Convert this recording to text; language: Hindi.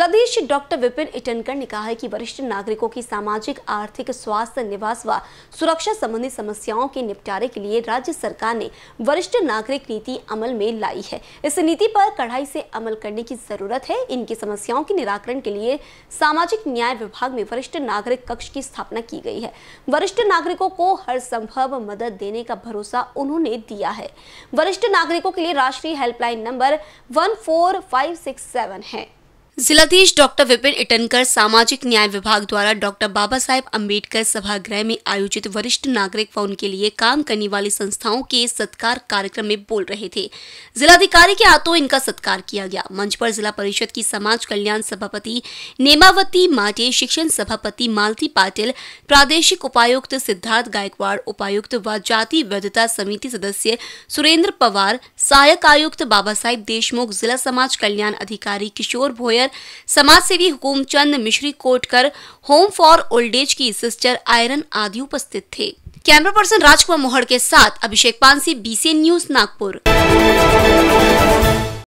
जिलाधीश डॉक्टर विपिन इटनकर ने कहा है कि वरिष्ठ नागरिकों की सामाजिक आर्थिक स्वास्थ्य निवास व सुरक्षा संबंधी समस्याओं के निपटारे के लिए राज्य सरकार ने वरिष्ठ नागरिक नीति अमल में लाई है इस नीति पर कड़ाई से अमल करने की जरूरत है इनकी समस्याओं के निराकरण के लिए सामाजिक न्याय विभाग में वरिष्ठ नागरिक कक्ष की स्थापना की गई है वरिष्ठ नागरिकों को हर संभव मदद देने का भरोसा उन्होंने दिया है वरिष्ठ नागरिकों के लिए राष्ट्रीय हेल्पलाइन नंबर वन है जिलाधीश डॉक्टर विपिन इटनकर सामाजिक न्याय विभाग द्वारा डॉक्टर बाबा साहेब अम्बेडकर सभागृह में आयोजित वरिष्ठ नागरिक व उनके लिए काम करने वाली संस्थाओं के सत्कार कार्यक्रम में बोल रहे थे जिलाधिकारी के हाथों इनका सत्कार किया गया मंच पर जिला परिषद की समाज कल्याण सभापति नेमावती माटे शिक्षण सभापति मालती पाटिल प्रादेशिक उपायुक्त सिद्धार्थ गायकवाड़ उपायुक्त व जाति वैधता समिति सदस्य सुरेंद्र पवार सहायक आयुक्त बाबा साहिब देशमुख जिला समाज कल्याण अधिकारी किशोर भोयर समाज सेवी Hukumchand Mishri Kotkar home for old age की सिस्टर आयरन आदि उपस्थित थे कैमरा पर्सन राजकुमार मोहड़ के साथ अभिषेक पानसी बीसी न्यूज नागपुर